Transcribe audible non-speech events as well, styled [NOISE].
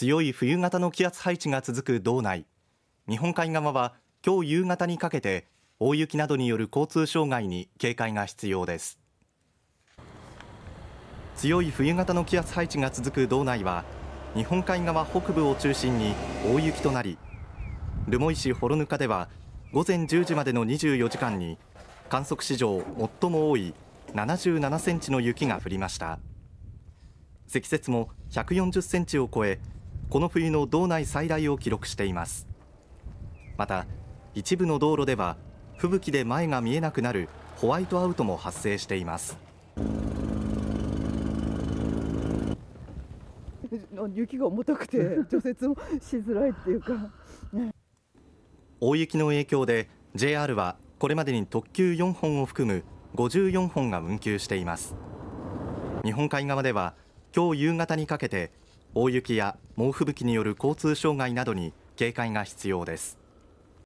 強い冬型の気圧配置が続く道内日本海側は今日夕方にかけて大雪などによる交通障害に警戒が必要です強い冬型の気圧配置が続く道内は日本海側北部を中心に大雪となり留萌市幌糠では午前10時までの24時間に観測史上最も多い77センチの雪が降りました積雪も140センチを超えこの冬の道内最大を記録していますまた一部の道路では吹雪で前が見えなくなるホワイトアウトも発生しています雪が重たくて [LAUGHS] 除雪もしづらいっていうか、大雪の影響で JR はこれまでに特急4本を含む54本が運休しています日本海側では今日夕方にかけて大雪や猛吹雪による交通障害などに警戒が必要です